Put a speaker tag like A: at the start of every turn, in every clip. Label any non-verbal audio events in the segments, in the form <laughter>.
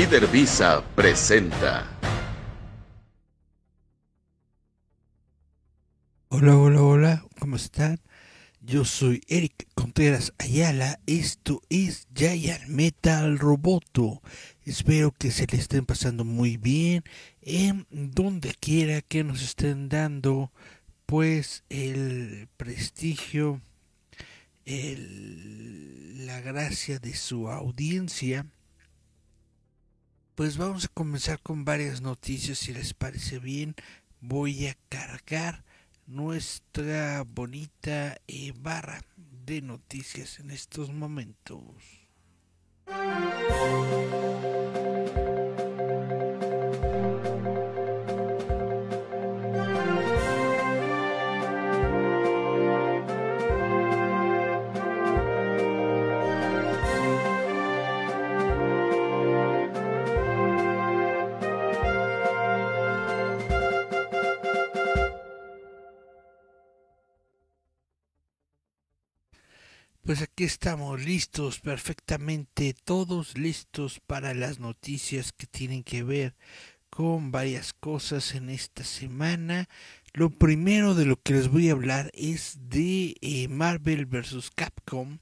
A: Líder Visa presenta. Hola, hola, hola, ¿cómo están? Yo soy Eric Contreras Ayala, esto es Giant Metal Roboto. Espero que se le estén pasando muy bien en donde quiera que nos estén dando pues el prestigio, el, la gracia de su audiencia pues vamos a comenzar con varias noticias, si les parece bien. Voy a cargar nuestra bonita eh, barra de noticias en estos momentos. Pues aquí estamos listos, perfectamente todos listos para las noticias que tienen que ver con varias cosas en esta semana. Lo primero de lo que les voy a hablar es de eh, Marvel vs. Capcom.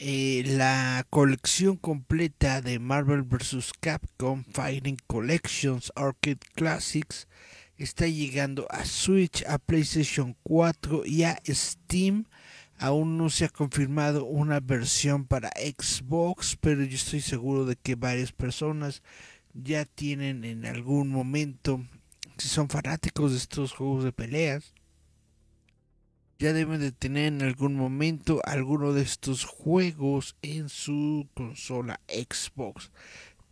A: Eh, la colección completa de Marvel vs. Capcom Fighting Collections Arcade Classics está llegando a Switch, a PlayStation 4 y a Steam Aún no se ha confirmado una versión para Xbox, pero yo estoy seguro de que varias personas ya tienen en algún momento, si son fanáticos de estos juegos de peleas, ya deben de tener en algún momento alguno de estos juegos en su consola Xbox.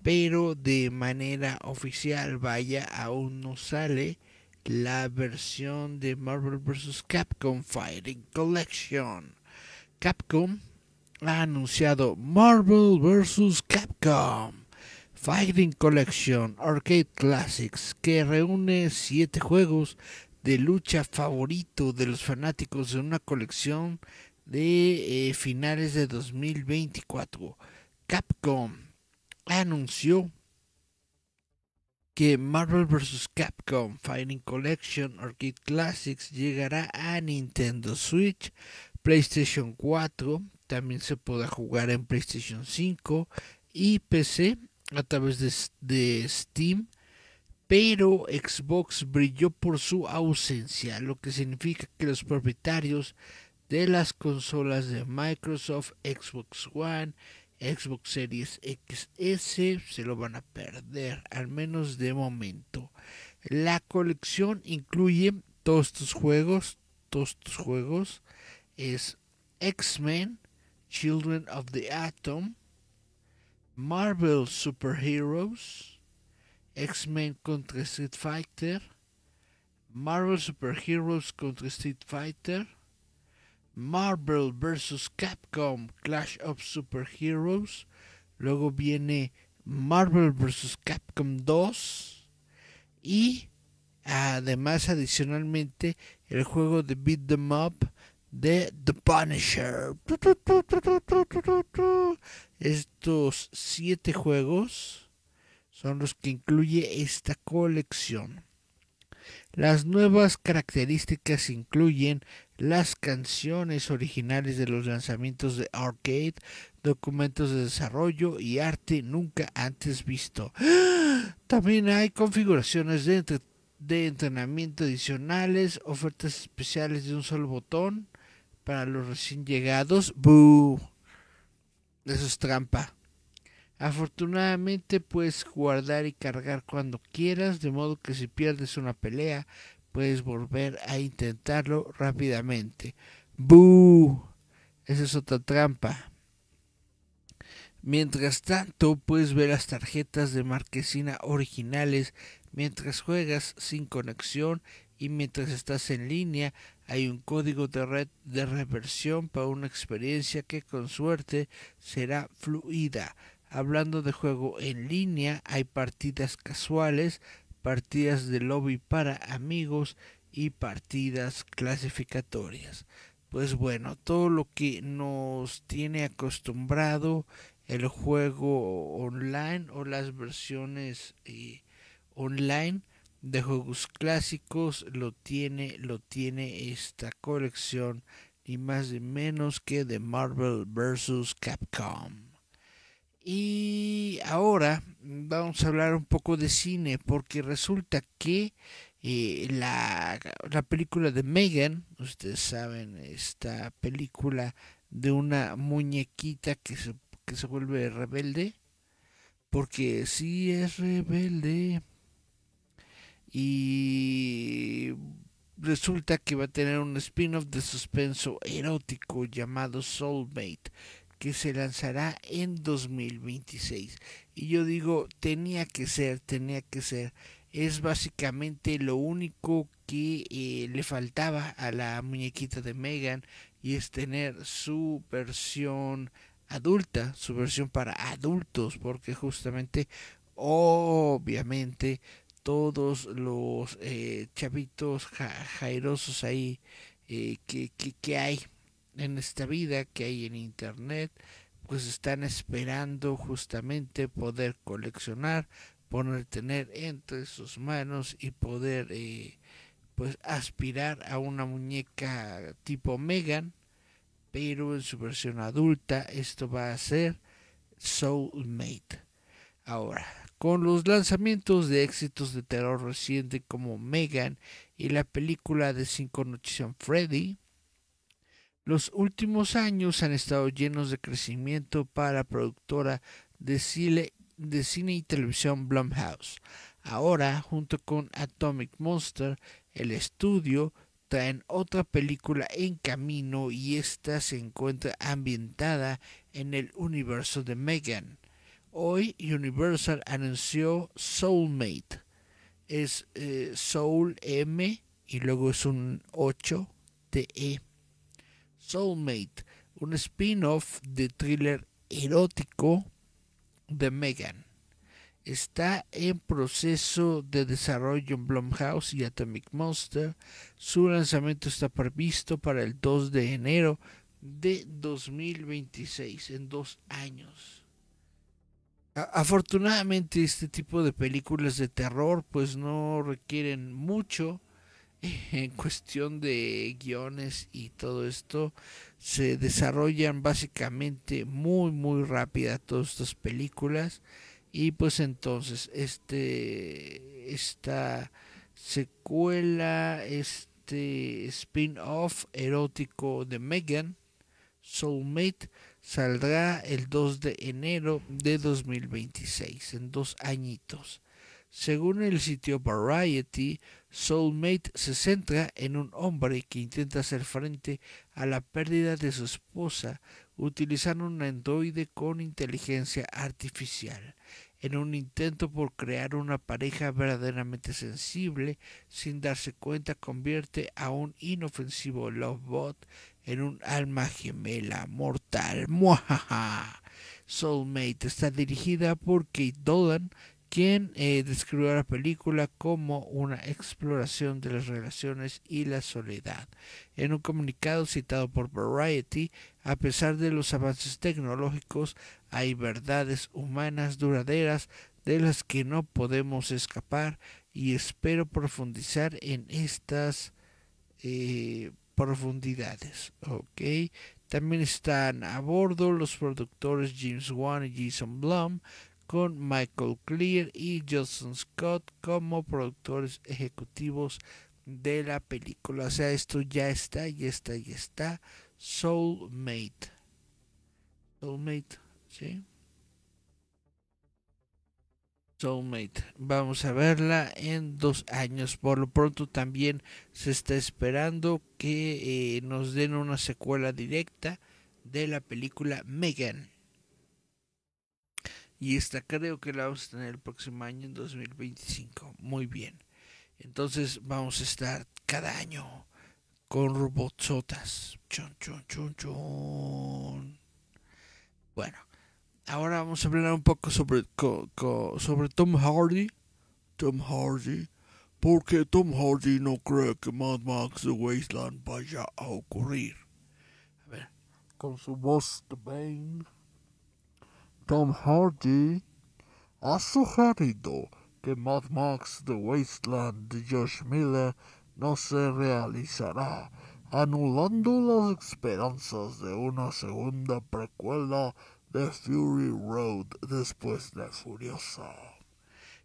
A: Pero de manera oficial, vaya, aún no sale la versión de Marvel vs. Capcom Fighting Collection. Capcom ha anunciado Marvel vs. Capcom Fighting Collection Arcade Classics, que reúne 7 juegos de lucha favorito de los fanáticos de una colección de eh, finales de 2024. Capcom anunció que Marvel vs. Capcom Fighting Collection Arcade Classics llegará a Nintendo Switch, PlayStation 4, también se podrá jugar en PlayStation 5 y PC a través de Steam pero Xbox brilló por su ausencia, lo que significa que los propietarios de las consolas de Microsoft, Xbox One Xbox Series XS se lo van a perder, al menos de momento. La colección incluye todos estos juegos, todos estos juegos, es X-Men, Children of the Atom, Marvel Superheroes, X-Men contra Street Fighter, Marvel Superheroes contra Street Fighter, Marvel vs. Capcom Clash of Superheroes. Luego viene Marvel vs. Capcom 2. Y además, adicionalmente, el juego de Beat the em Mob de The Punisher. Estos siete juegos son los que incluye esta colección. Las nuevas características incluyen las canciones originales de los lanzamientos de Arcade, documentos de desarrollo y arte nunca antes visto. <gasps> También hay configuraciones de, entrenamiento adicionales, ofertas especiales de un solo botón para los recién llegados. ¡Boo! Eso es trampa. Afortunadamente puedes guardar y cargar cuando quieras, de modo que si pierdes una pelea puedes volver a intentarlo rápidamente. ¡Buu! Esa es otra trampa. Mientras tanto, puedes ver las tarjetas de marquesina originales mientras juegas sin conexión y mientras estás en línea. Hay un código de red de reversión para una experiencia que con suerte será fluida. Hablando de juego en línea, hay partidas casuales partidas de lobby para amigos y partidas clasificatorias. Pues bueno, todo lo que nos tiene acostumbrado el juego online o las versiones eh, online de juegos clásicos lo tiene lo tiene esta colección y más de menos que de Marvel vs Capcom. Y ahora vamos a hablar un poco de cine, porque resulta que eh, la, la, película de Megan, ustedes saben, esta película de una muñequita que se, que se vuelve rebelde, porque sí es rebelde. Y resulta que va a tener un spin-off de suspenso erótico llamado Soulmate, que se lanzará en 2026. Y yo digo, tenía que ser, tenía que ser. Es básicamente lo único que eh, le faltaba a la muñequita de Megan y es tener su versión adulta, su versión para adultos, porque justamente, obviamente, todos los eh, chavitos jairosos ahí eh, que, que hay en esta vida que hay en internet, pues están esperando justamente poder coleccionar, poner tener entre sus manos y poder eh, pues aspirar a una muñeca tipo Megan, pero en su versión adulta esto va a ser Soulmate. Ahora, con los lanzamientos de éxitos de terror reciente como Megan y la película de Cinco Noches en Freddy, los últimos años han estado llenos de crecimiento para la productora de cine, y televisión Blumhouse. Ahora, junto con Atomic Monster, el estudio traen otra película en camino y esta se encuentra ambientada en el universo de Megan. Hoy Universal anunció Soulmate. Es eh, Soul M y luego es un 8 E. Soulmate, un spin-off de thriller erótico de Megan. Está en proceso de desarrollo en Blumhouse y Atomic Monster. Su lanzamiento está previsto para el 2 de enero de 2026, en dos años. afortunadamente este tipo de películas de terror pues no requieren mucho <laughs> en cuestión de guiones y todo esto se desarrollan básicamente muy muy rápida todas estas películas y pues entonces este esta secuela este spin-off erótico de Megan Soulmate saldrá el 2 de enero de 2026 en dos añitos según el sitio Variety, Soulmate se centra en un hombre que intenta hacer frente a la pérdida de su esposa utilizando un androide con inteligencia artificial, en un intento por crear una pareja verdaderamente sensible, sin darse cuenta convierte a un inofensivo lovebot en un alma gemela mortal. Soulmate está dirigida por Kate Dolan, quien eh, describió la película como una exploración de las relaciones y la soledad. En un comunicado citado por Variety, a pesar de los avances tecnológicos, hay verdades humanas duraderas de las que no podemos escapar y espero profundizar en estas eh, profundidades. Okay. También están a bordo los productores James Wan y Jason Blum, con Michael Clear y Justin Scott como productores ejecutivos de la película. O sea, esto ya está, ya está, ya está. Soulmate. Soulmate, ¿sí? Soulmate. Vamos a verla en dos años. Por lo pronto también se está esperando que eh, nos den una secuela directa de la película Megan y esta creo que la vamos a tener el próximo año, en 2025. Muy bien. Entonces vamos a estar cada año con robotsotas. Chon, chon, chon, chon. Bueno, ahora vamos a hablar un poco sobre, sobre Tom Hardy. Tom Hardy. Porque Tom Hardy no cree que Mad Max The Wasteland vaya a ocurrir. A ver, con su voz de Bane. Tom Hardy ha sugerido que Mad Max The Wasteland de Josh Miller no se realizará, anulando las esperanzas de una segunda precuela de Fury Road después de Furiosa.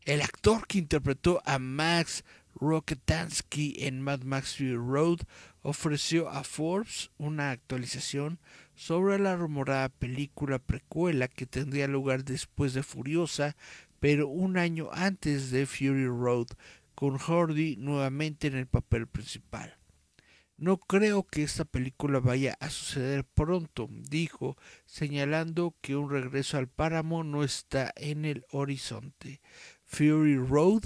A: El actor que interpretó a Max Roketansky en Mad Max Fury Road ofreció a Forbes una actualización sobre la rumorada película precuela que tendría lugar después de Furiosa, pero un año antes de Fury Road, con Hardy nuevamente en el papel principal. No creo que esta película vaya a suceder pronto, dijo, señalando que un regreso al páramo no está en el horizonte. Fury Road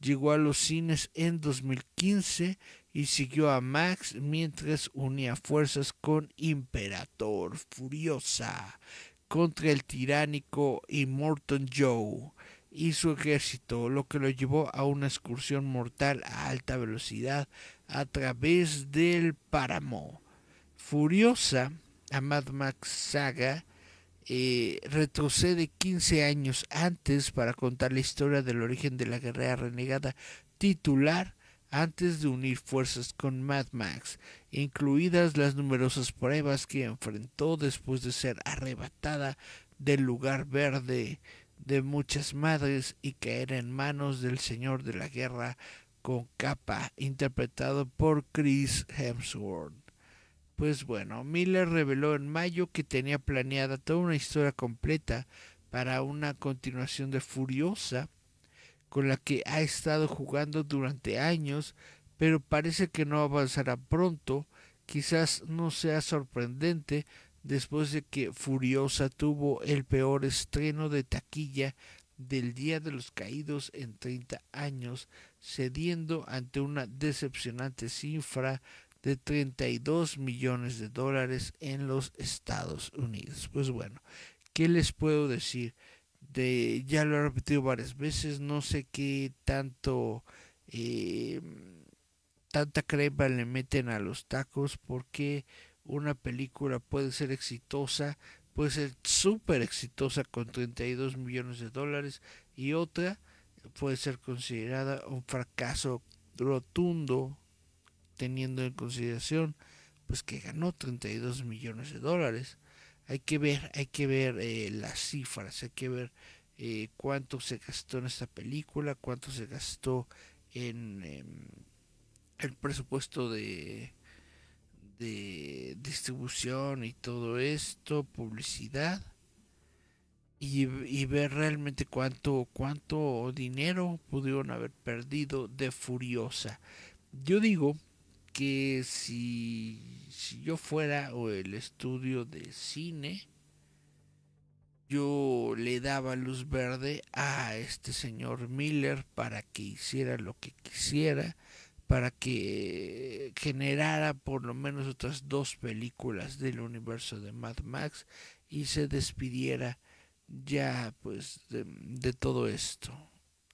A: llegó a los cines en 2015 y siguió a Max mientras unía fuerzas con Imperator Furiosa contra el tiránico y Morton Joe y su ejército, lo que lo llevó a una excursión mortal a alta velocidad a través del páramo. Furiosa, a Mad Max Saga, eh, retrocede 15 años antes para contar la historia del origen de la guerrera renegada titular antes de unir fuerzas con Mad Max, incluidas las numerosas pruebas que enfrentó después de ser arrebatada del lugar verde de muchas madres y caer en manos del Señor de la Guerra con capa, interpretado por Chris Hemsworth. Pues bueno, Miller reveló en mayo que tenía planeada toda una historia completa para una continuación de Furiosa, con la que ha estado jugando durante años, pero parece que no avanzará pronto, quizás no sea sorprendente después de que Furiosa tuvo el peor estreno de taquilla del Día de los Caídos en 30 años, cediendo ante una decepcionante cifra de 32 millones de dólares en los Estados Unidos. Pues bueno, ¿qué les puedo decir? Este, ya lo he repetido varias veces, no sé qué tanto, eh, tanta crema le meten a los tacos, porque una película puede ser exitosa, puede ser súper exitosa con 32 millones de dólares y otra puede ser considerada un fracaso rotundo teniendo en consideración pues que ganó 32 millones de dólares hay que ver, hay que ver eh, las cifras, hay que ver eh, cuánto se gastó en esta película, cuánto se gastó en em, el presupuesto de, de distribución y todo esto, publicidad. Y, y, ver realmente cuánto, cuánto dinero pudieron haber perdido de Furiosa. Yo digo que si, yo fuera o el estudio de cine, yo le daba luz verde a este señor Miller para que hiciera lo que quisiera, para que generara por lo menos otras dos películas del universo de Mad Max y se despidiera ya pues de, todo esto.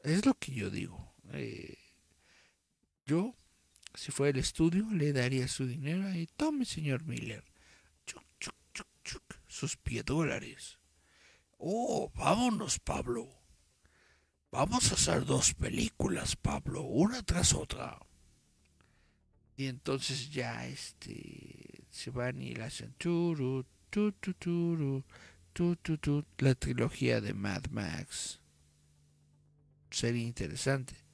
A: Es lo que yo digo. Eh, yo si fue el estudio, le daría su dinero y tome, señor Miller. Chuc, chuc, chuc, chuc, sus pie Oh, vámonos, Pablo. Vamos a hacer dos películas, Pablo, una tras otra. Y entonces ya este se van y la hacen turu, tu, tu, tu, tu, la trilogía de Mad Max. Sería interesante.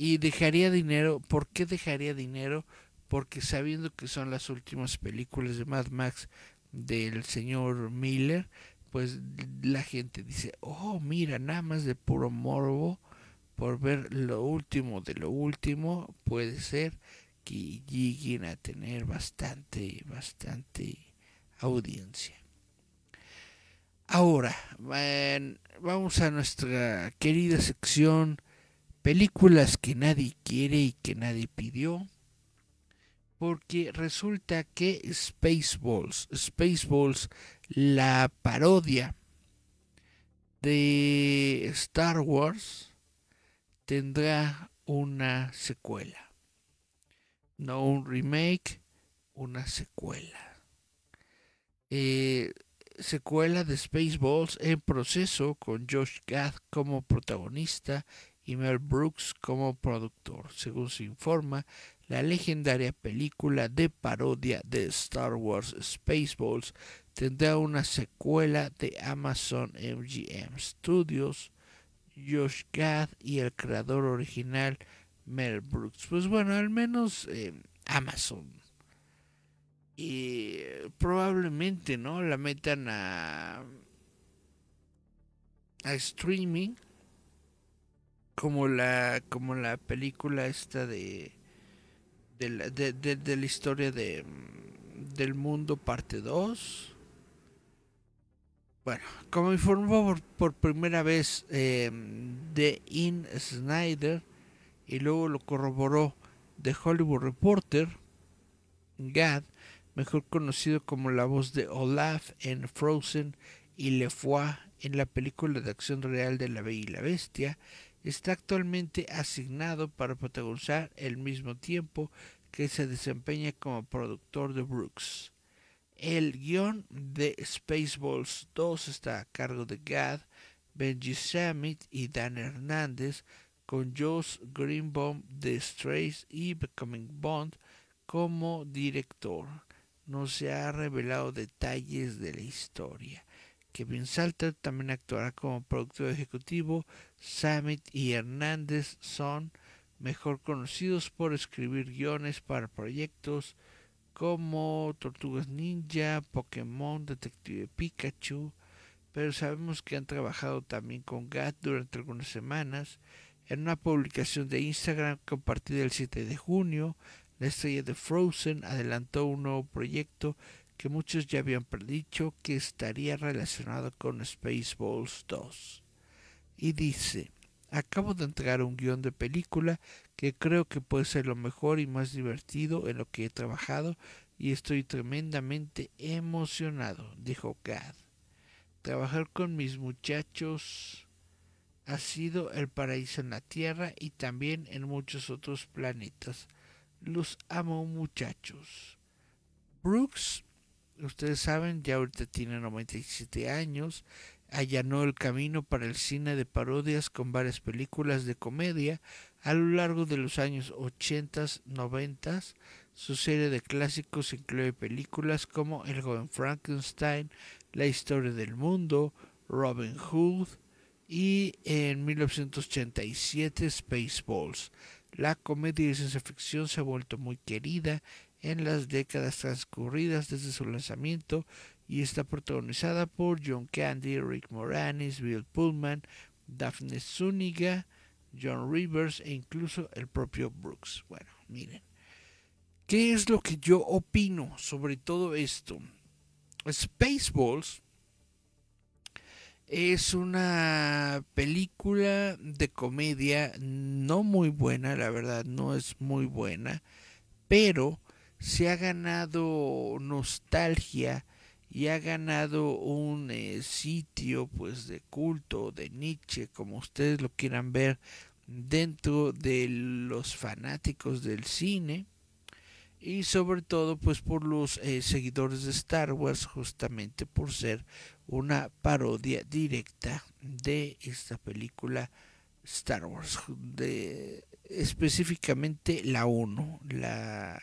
A: Y dejaría dinero, ¿por qué dejaría dinero? Porque sabiendo que son las últimas películas de Mad Max del señor Miller, pues la gente dice, oh, mira, nada más de puro morbo, por ver lo último de lo último, puede ser que lleguen a tener bastante, bastante audiencia. Ahora, vamos a nuestra querida sección películas que nadie quiere y que nadie pidió. Porque resulta que Spaceballs, Spaceballs, la parodia de Star Wars, tendrá una secuela. No un remake, una secuela. Eh, secuela de Spaceballs en proceso con Josh Gad como protagonista y Mel Brooks como productor, según se informa, la legendaria película de parodia de Star Wars Spaceballs tendrá una secuela de Amazon MGM Studios, Josh Gad y el creador original Mel Brooks. Pues bueno, al menos eh, Amazon. Y probablemente, ¿no? La metan a, a streaming como la como la película esta de de la, de, de, la historia de mm, del mundo parte 2 bueno como informó por, por primera vez eh, de In Snyder y luego lo corroboró De Hollywood Reporter Gad mejor conocido como la voz de Olaf en Frozen y Le Foy en la película de acción real de La Bella y la Bestia está actualmente asignado para protagonizar el mismo tiempo que se desempeña como productor de Brooks. El guion de Spaceballs 2 está a cargo de Gad, Benji Samit y Dan Hernández, con Josh Greenbaum de Strays y Becoming Bond como director. No se ha revelado detalles de la historia. Kevin Salter también actuará como productor ejecutivo Samet y Hernández son mejor conocidos por escribir guiones para proyectos como Tortugas Ninja, Pokémon, Detective Pikachu, pero sabemos que han trabajado también con Gat durante algunas semanas. En una publicación de Instagram compartida el 7 de junio, la estrella de Frozen adelantó un nuevo proyecto que muchos ya habían predicho que estaría relacionado con Spaceballs 2 y dice, acabo de entregar un guión de película que creo que puede ser lo mejor y más divertido en lo que he trabajado y estoy tremendamente emocionado, dijo Gad. Trabajar con mis muchachos ha sido el paraíso en la Tierra y también en muchos otros planetas. Los amo muchachos. Brooks, ustedes saben, ya ahorita tiene 97 años allanó el camino para el cine de parodias con varias películas de comedia a lo largo de los años 80, 90. Su serie de clásicos incluye películas como El joven Frankenstein, La historia del mundo, Robin Hood y en 1987 Spaceballs. La comedia y ciencia ficción se ha vuelto muy querida en las décadas transcurridas desde su lanzamiento y está protagonizada por John Candy, Rick Moranis, Bill Pullman, Daphne Zúñiga, John Rivers e incluso el propio Brooks. Bueno, miren. ¿Qué es lo que yo opino sobre todo esto? Spaceballs es una película de comedia no muy buena, la verdad, no es muy buena, pero se ha ganado nostalgia y ha ganado un eh, sitio pues de culto de Nietzsche como ustedes lo quieran ver dentro de los fanáticos del cine y sobre todo pues por los eh, seguidores de Star Wars justamente por ser una parodia directa de esta película Star Wars de específicamente la 1 la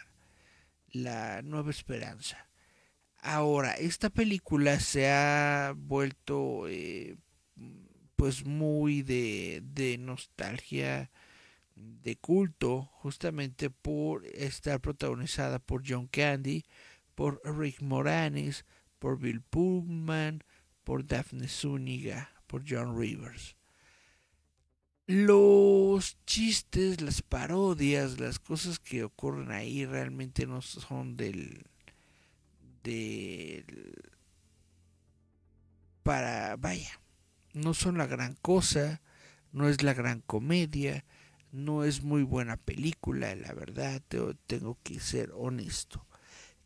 A: la nueva esperanza Ahora, esta película se ha vuelto eh, pues muy de, nostalgia, de culto, justamente por estar protagonizada por John Candy, por Rick Moranis, por Bill Pullman, por Daphne Zúñiga, por John Rivers. Los chistes, las parodias, las cosas que ocurren ahí realmente no son del, para... vaya, no son la gran cosa, no es la gran comedia, no es muy buena película, la verdad, tengo que ser honesto.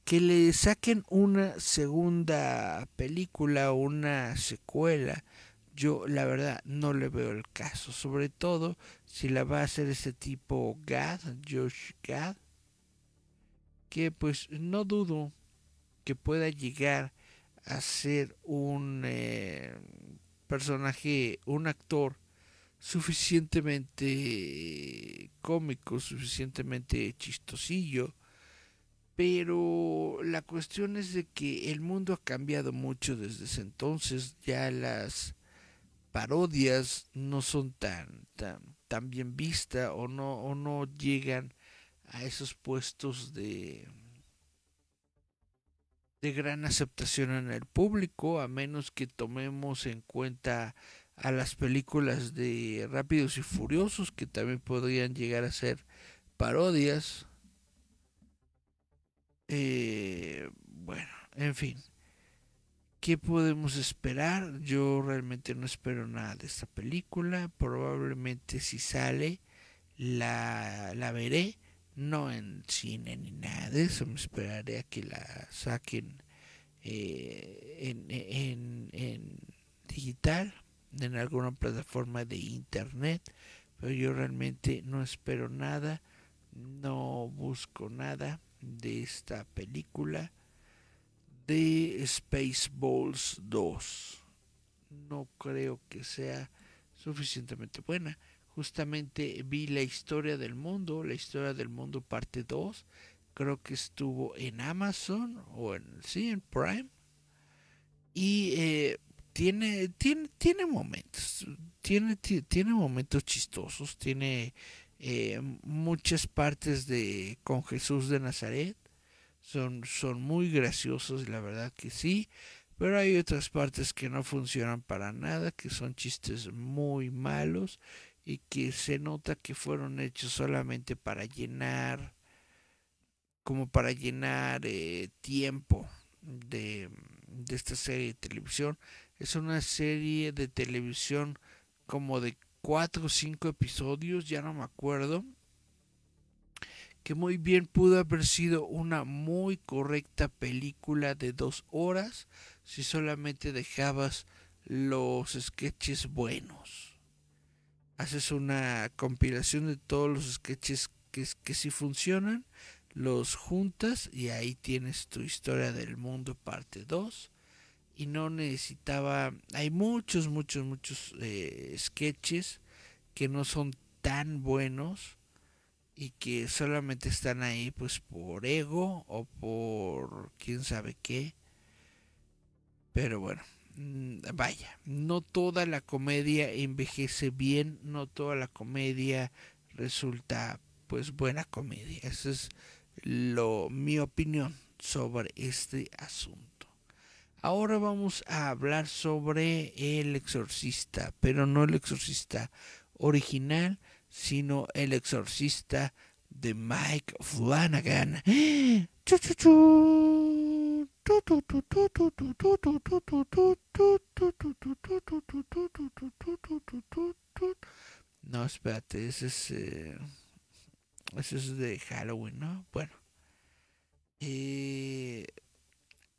A: Que le saquen una segunda película, una secuela, yo la verdad no le veo el caso, sobre todo si la va a hacer ese tipo Gad, Josh Gad, que pues no dudo que pueda llegar a ser un eh, personaje, un actor suficientemente cómico, suficientemente chistosillo, pero la cuestión es de que el mundo ha cambiado mucho desde ese entonces, ya las parodias no son tan tan, bien vistas o no o no llegan a esos puestos de de gran aceptación en el público, a menos que tomemos en cuenta a las películas de Rápidos y Furiosos, que también podrían llegar a ser parodias. Eh, bueno, en fin. ¿Qué podemos esperar? Yo realmente no espero nada de esta película. Probablemente si sale, la, la veré no en cine ni nada de eso, me esperaré a que la saquen eh, en, en, en digital, en alguna plataforma de internet, pero yo realmente no espero nada, no busco nada de esta película de Spaceballs 2. No creo que sea suficientemente buena. Justamente vi la historia del mundo, la historia del mundo parte 2, creo que estuvo en Amazon o en, sí, en Prime. Y eh, tiene, tiene, tiene momentos, tiene, tiene momentos chistosos, tiene eh, muchas partes de con Jesús de Nazaret. Son, son muy graciosos, la verdad que sí. Pero hay otras partes que no funcionan para nada, que son chistes muy malos y que se nota que fueron hechos solamente para llenar, como para llenar eh, tiempo de, de esta serie de televisión. Es una serie de televisión como de cuatro o cinco episodios, ya no me acuerdo, que muy bien pudo haber sido una muy correcta película de dos horas si solamente dejabas los sketches buenos. Haces una compilación de todos los sketches que, que sí funcionan, los juntas y ahí tienes tu historia del mundo parte 2. Y no necesitaba, hay muchos, muchos, muchos eh, sketches que no son tan buenos y que solamente están ahí pues por ego o por quién sabe qué pero bueno, mm, vaya, no toda la comedia envejece bien, no toda la comedia resulta pues buena comedia. Esa es lo, mi opinión sobre este asunto. Ahora vamos a hablar sobre el exorcista, pero no el exorcista original, sino el exorcista de Mike Flanagan. <gasps> ¡Chu, no, espérate, ese es, eh, ese es de Halloween, ¿no? Bueno. Eh,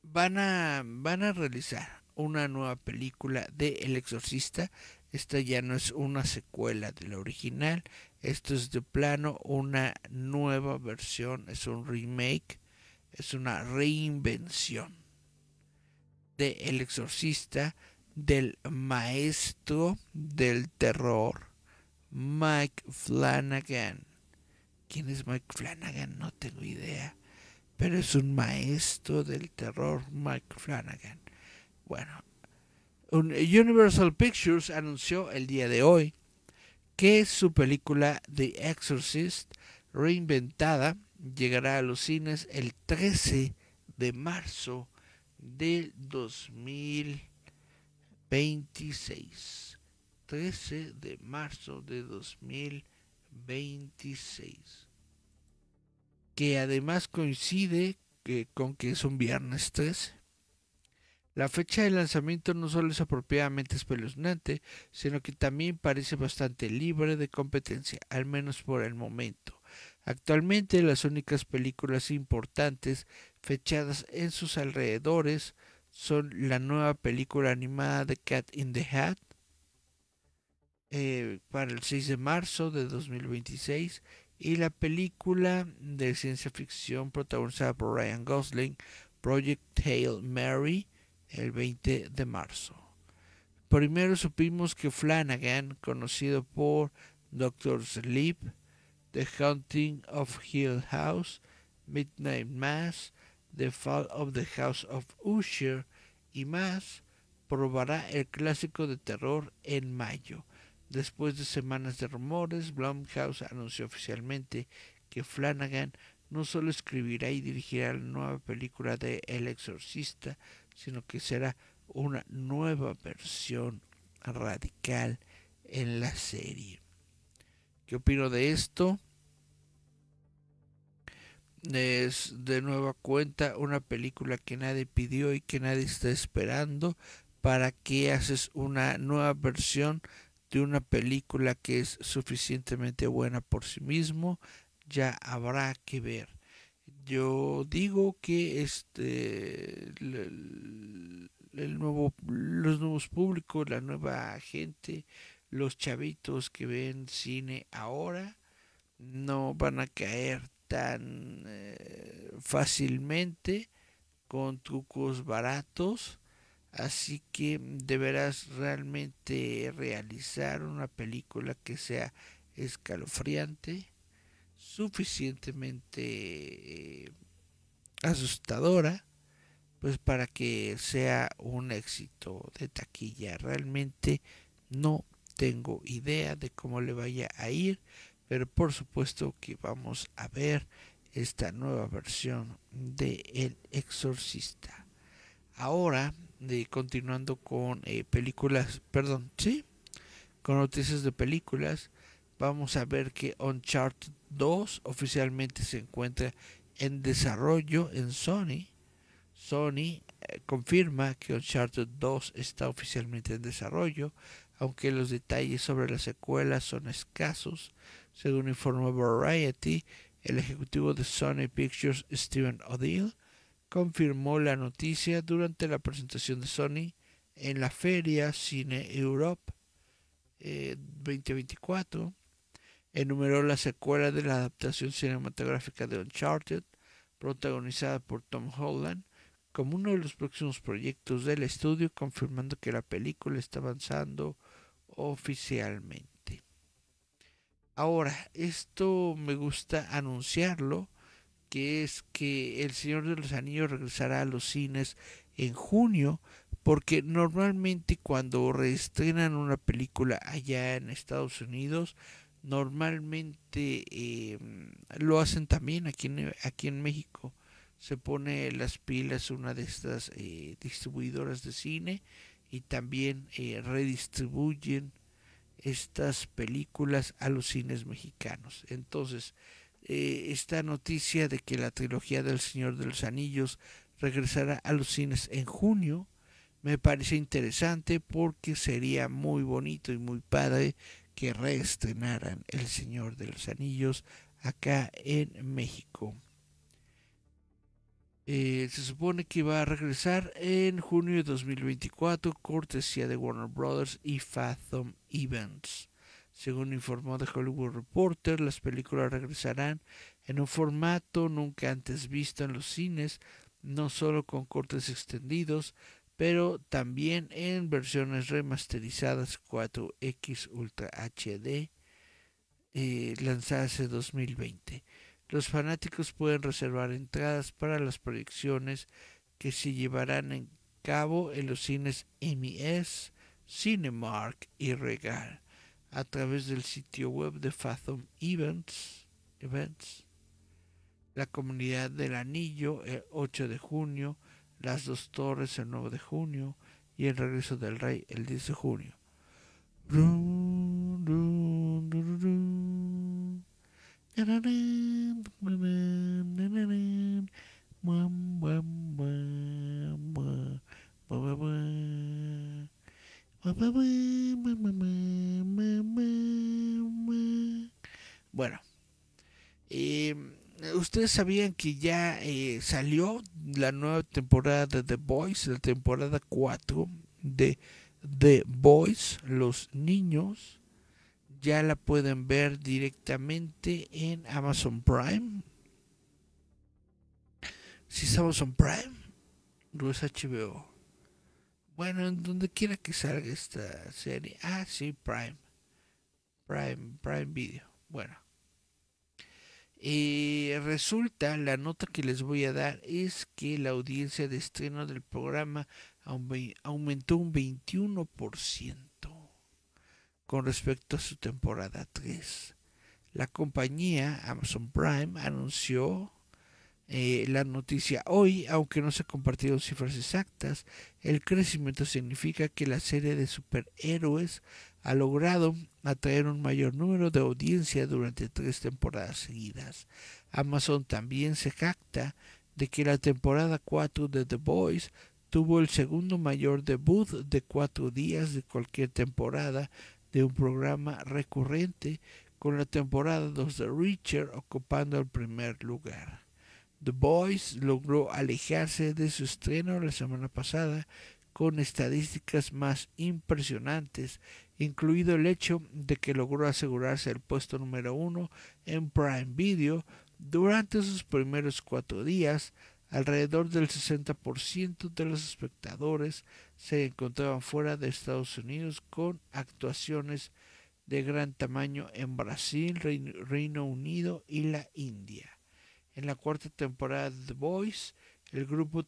A: van, a, van a realizar una nueva película de El Exorcista. Esta ya no es una secuela de la original. Esto es de plano una nueva versión, es un remake es una reinvención de El Exorcista del maestro del terror, Mike Flanagan. ¿Quién es Mike Flanagan? No tengo idea. Pero es un maestro del terror, Mike Flanagan. Bueno, Universal Pictures anunció el día de hoy que su película The Exorcist reinventada llegará a los cines el 13 de marzo del 2026. 13 de marzo de 2026. Que además coincide con que es un viernes 13. La fecha de lanzamiento no solo es apropiadamente espeluznante, sino que también parece bastante libre de competencia, al menos por el momento. Actualmente las únicas películas importantes fechadas en sus alrededores son la nueva película animada The Cat in the Hat eh, para el 6 de marzo de 2026 y la película de ciencia ficción protagonizada por Ryan Gosling, Project Hail Mary, el 20 de marzo. Primero supimos que Flanagan, conocido por Doctor Sleep, The Haunting of Hill House, Midnight Mass, The Fall of the House of Usher y más, probará el clásico de terror en mayo. Después de semanas de rumores, Blumhouse anunció oficialmente que Flanagan no solo escribirá y dirigirá la nueva película de El Exorcista, sino que será una nueva versión radical en la serie. ¿Qué opino de esto? Es de nueva cuenta una película que nadie pidió y que nadie está esperando. ¿Para qué haces una nueva versión de una película que es suficientemente buena por sí mismo? Ya habrá que ver yo digo que este el, nuevo los nuevos públicos la nueva gente los chavitos que ven cine ahora no van a caer tan eh, fácilmente con trucos baratos así que deberás realmente realizar una película que sea escalofriante suficientemente eh, asustadora pues para que sea un éxito de taquilla realmente no tengo idea de cómo le vaya a ir, pero por supuesto que vamos a ver esta nueva versión de El Exorcista. Ahora, continuando con eh, películas, perdón, sí, con noticias de películas, vamos a ver que Uncharted 2 oficialmente se encuentra en desarrollo en Sony. Sony eh, confirma que Uncharted 2 está oficialmente en desarrollo aunque los detalles sobre la secuela son escasos, según informó Variety, el ejecutivo de Sony Pictures Steven O'Deal confirmó la noticia durante la presentación de Sony en la feria Cine Europe 2024. Eh, Enumeró la secuela de la adaptación cinematográfica de Uncharted, protagonizada por Tom Holland, como uno de los próximos proyectos del estudio, confirmando que la película está avanzando oficialmente. Ahora, esto me gusta anunciarlo, que es que El Señor de los Anillos regresará a los cines en junio, porque normalmente cuando reestrenan una película allá en Estados Unidos, normalmente em, lo hacen también aquí en, México. Se pone las pilas una de estas eh, distribuidoras de cine y también eh, redistribuyen estas películas a los cines mexicanos. Entonces, eh, esta noticia de que la trilogía del Señor de los Anillos regresará a los cines en junio me parece interesante porque sería muy bonito y muy padre que reestrenaran El Señor de los Anillos acá en México. Eh, se supone que va a regresar en junio de 2024, cortesía de Warner Brothers y Fathom Events. Según informó The Hollywood Reporter, las películas regresarán en un formato nunca antes visto en los cines, no solo con cortes extendidos, pero también en versiones remasterizadas 4X Ultra HD eh, lanzadas en 2020. Los fanáticos pueden reservar entradas para las proyecciones que se llevarán en cabo en los cines MES, Cinemark y Regal a través del sitio web de Fathom Events. Events. La comunidad del Anillo el 8 de junio, Las Dos Torres el 9 de junio y El Regreso del Rey el 10 de junio. Bueno, y ustedes sabían que ya salió la nueva temporada de The Boys, la temporada 4 de The Boys, los niños ya la pueden ver directamente en Amazon Prime. Si es Amazon Prime, no es HBO. Bueno, en donde quiera que salga esta serie. Ah, sí, Prime. Prime, Prime Video. Bueno. y resulta, la nota que les voy a dar es que la audiencia de estreno del programa aumentó un 21% con respecto a su temporada 3. La compañía Amazon Prime anunció eh, la noticia hoy, aunque no se compartieron cifras exactas, el crecimiento significa que la serie de superhéroes ha logrado atraer un mayor número de audiencia durante tres temporadas seguidas. Amazon también se jacta de que la temporada 4 de The Boys tuvo el segundo mayor debut de cuatro días de cualquier temporada de un programa recurrente con la temporada 2 de Richard ocupando el primer lugar. The Boys logró alejarse de su estreno la semana pasada con estadísticas más impresionantes, incluido el hecho de que logró asegurarse el puesto número uno en Prime Video durante sus primeros cuatro días, Alrededor del 60% de los espectadores se encontraban fuera de Estados Unidos con actuaciones de gran tamaño en Brasil, Reino Unido y la India. En la cuarta temporada de The Voice, el grupo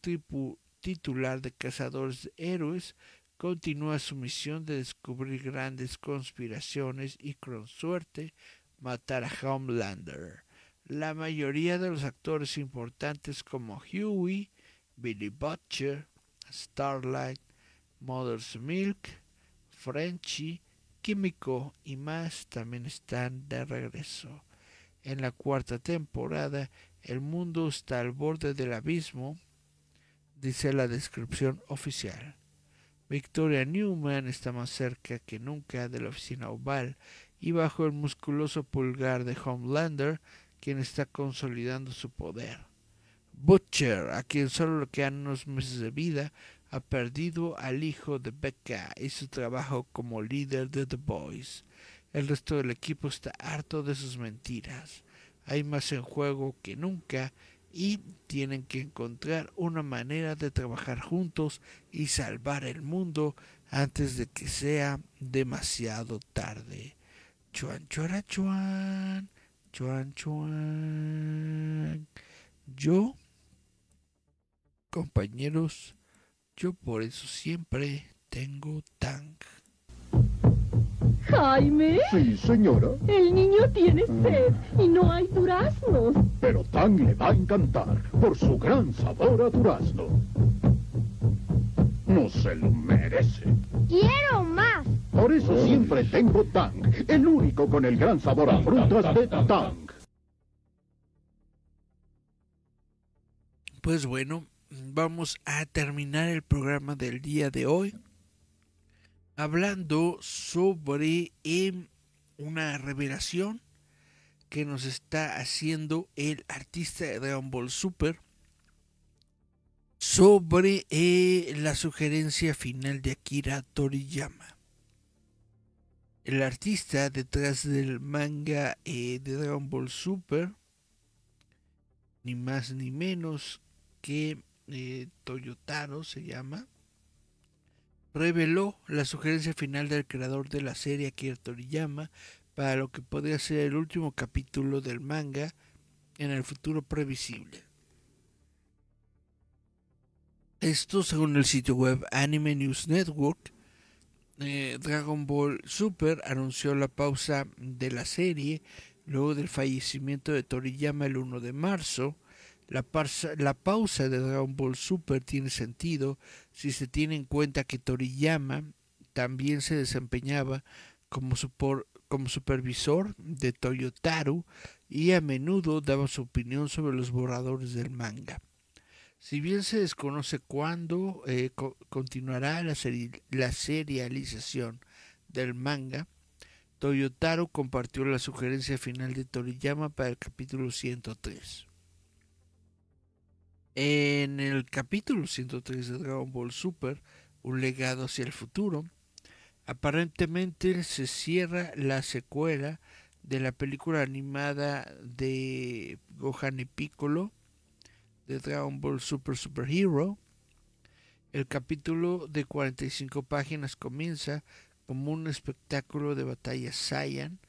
A: titular de Cazadores de Héroes continúa su misión de descubrir grandes conspiraciones y con suerte matar a Homelander la mayoría de los actores importantes como Huey, Billy Butcher, Starlight, Mother's Milk, Frenchy, Químico y más también están de regreso. En la cuarta temporada, el mundo está al borde del abismo, dice la descripción oficial. Victoria Newman está más cerca que nunca de la oficina oval y bajo el musculoso pulgar de Homelander quien está consolidando su poder. Butcher, a quien solo le quedan unos meses de vida, ha perdido al hijo de Becca y su trabajo como líder de The Boys. El resto del equipo está harto de sus mentiras. Hay más en juego que nunca y tienen que encontrar una manera de trabajar juntos y salvar el mundo antes de que sea demasiado tarde. Chuan, chuan. Chuan, chuan. Yo, compañeros, yo por eso siempre tengo Tang Jaime. Sí, señora. El niño tiene mm. sed y no hay duraznos. Pero Tang le va a encantar por su gran sabor a durazno. No se lo merece. Quiero más. Por eso siempre tengo Tang, el único con el gran sabor a frutas de Tang. Pues bueno, vamos a terminar el programa del día de hoy hablando sobre em, una revelación que nos está haciendo el artista de Dragon Ball Super sobre eh, la sugerencia final de Akira Toriyama el artista detrás del manga eh, de Dragon Ball Super, ni más ni menos que eh, Toyotaro se llama, reveló la sugerencia final del creador de la serie Akira Toriyama para lo que podría ser el último capítulo del manga en el futuro previsible. Esto según el sitio web Anime News Network, Dragon Ball Super anunció la pausa de la serie luego del fallecimiento de Toriyama el 1 de marzo. La, pausa, de Dragon Ball Super tiene sentido si se tiene en cuenta que Toriyama también se desempeñaba como, como supervisor de Toyotaru y a menudo daba su opinión sobre los borradores del manga. Si bien se desconoce cuándo eh, continuará la, serialización del manga, Toyotaro compartió la sugerencia final de Toriyama para el capítulo 103. En el capítulo 103 de Dragon Ball Super, Un legado hacia el futuro, aparentemente se cierra la secuela de la película animada de Gohan y Piccolo de Dragon Ball Super Super Hero. El capítulo de 45 páginas comienza como un espectáculo de batalla Saiyan.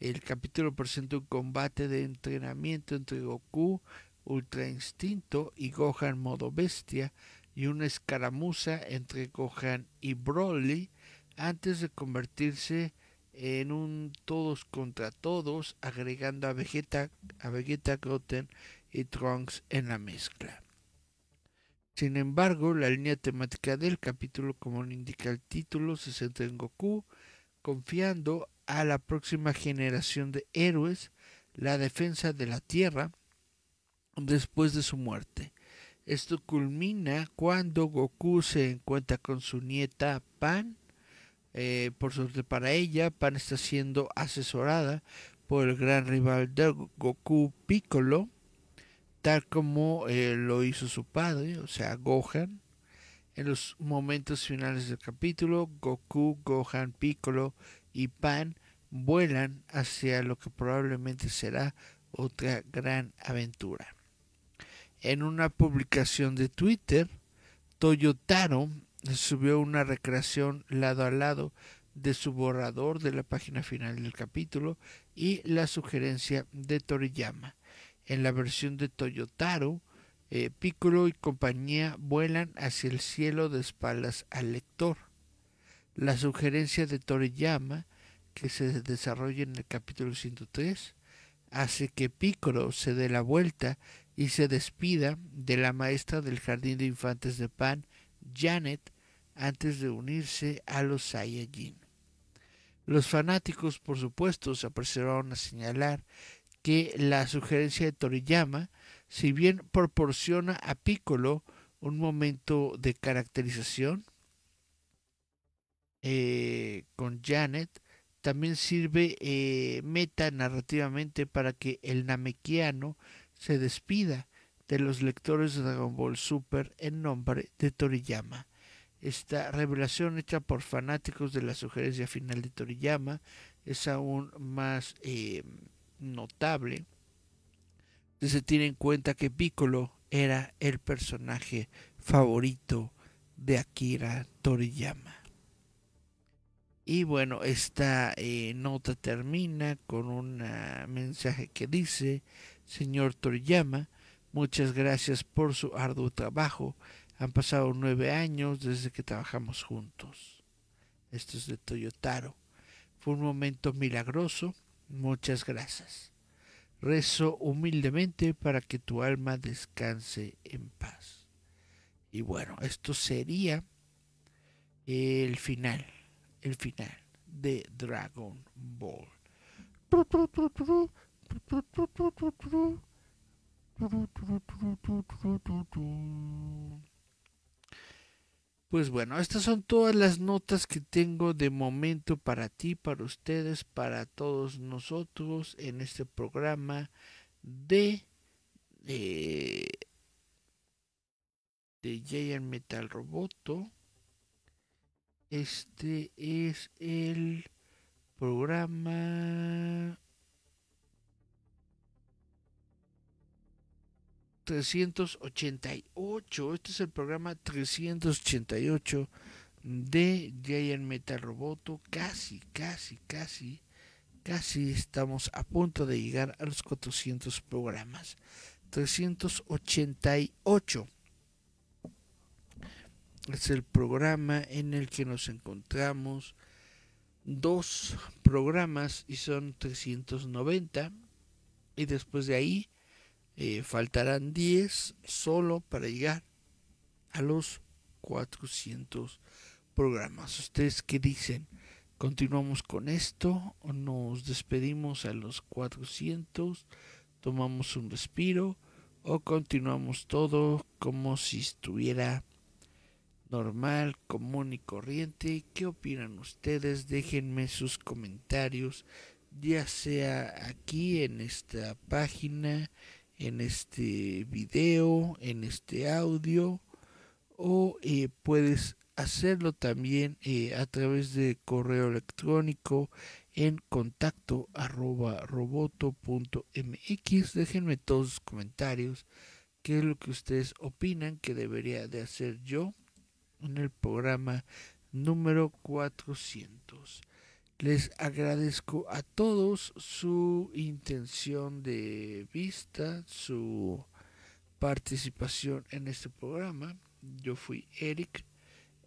A: El capítulo presenta un combate de entrenamiento entre Goku, Ultra Instinto y Gohan modo bestia y una escaramuza entre Gohan y Broly antes de convertirse en un todos contra todos agregando a Vegeta, a Vegeta Goten y Trunks en la mezcla. Sin embargo, la línea temática del capítulo, como indica el título, se centra en Goku, confiando a la próxima generación de héroes la defensa de la Tierra después de su muerte. Esto culmina cuando Goku se encuentra con su nieta Pan. Eh, por suerte para ella, Pan está siendo asesorada por el gran rival de Goku Piccolo tal como eh, lo hizo su padre, o sea, Gohan. En los momentos finales del capítulo, Goku, Gohan, Piccolo y Pan vuelan hacia lo que probablemente será otra gran aventura. En una publicación de Twitter, Toyotaro subió una recreación lado a lado de su borrador de la página final del capítulo y la sugerencia de Toriyama en la versión de Toyotaro, eh, Piccolo y compañía vuelan hacia el cielo de espaldas al lector. La sugerencia de Toriyama, que se desarrolla en el capítulo 103, hace que Piccolo se dé la vuelta y se despida de la maestra del jardín de infantes de Pan, Janet, antes de unirse a los Saiyajin. Los fanáticos, por supuesto, se apresuraron a señalar que la sugerencia de Toriyama, si bien proporciona a Piccolo un momento de caracterización eh, con Janet, también sirve eh, meta narrativamente para que el namekiano se despida de los lectores de Dragon Ball Super en nombre de Toriyama. Esta revelación hecha por fanáticos de la sugerencia final de Toriyama es aún más eh, notable se tiene en cuenta que Piccolo era el personaje favorito de Akira Toriyama. Y bueno, esta eh, nota termina con un ah, mensaje que dice, señor Toriyama, muchas gracias por su arduo trabajo. Han pasado nueve años desde que trabajamos juntos. Esto es de Toyotaro. Fue un momento milagroso Muchas gracias. Rezo humildemente para que tu alma descanse en paz. Y bueno, esto sería el final, el final de Dragon Ball. Pues bueno, estas son todas las notas que tengo de momento para ti, para ustedes, para todos nosotros en este programa de eh, de Metal Roboto. Este es el programa 388. Este es el programa 388 de Giant Metal Roboto. Casi, casi, casi, casi estamos a punto de llegar a los 400 programas. 388 es el programa en el que nos encontramos dos programas y son 390 y después de ahí eh, faltarán 10 solo para llegar a los 400 programas. ¿Ustedes qué dicen? ¿Continuamos con esto o nos despedimos a los 400? ¿Tomamos un respiro o continuamos todo como si estuviera normal, común y corriente? ¿Qué opinan ustedes? Déjenme sus comentarios, ya sea aquí en esta página, en este video, en este audio, o eh, puedes hacerlo también eh, a través de correo electrónico en contacto arroba Déjenme todos sus comentarios, qué es lo que ustedes opinan que debería de hacer yo en el programa número 400. Les agradezco a todos su intención de vista, su participación en este programa. Yo fui Eric,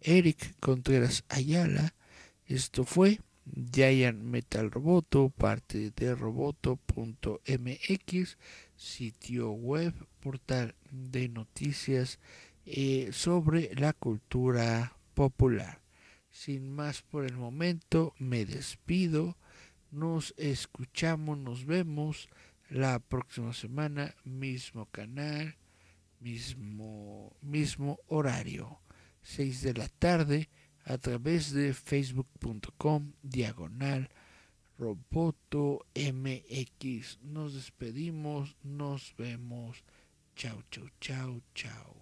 A: Eric Contreras Ayala. Esto fue Giant Metal Roboto, parte de roboto.mx, sitio web, portal de noticias eh, sobre la cultura popular. Sin más por el momento, me despido. Nos escuchamos, nos vemos la próxima semana, mismo canal, mismo, mismo horario, 6 de la tarde a través de facebook.com diagonal roboto mx. Nos despedimos, nos vemos. Chao, chao, chao, chao.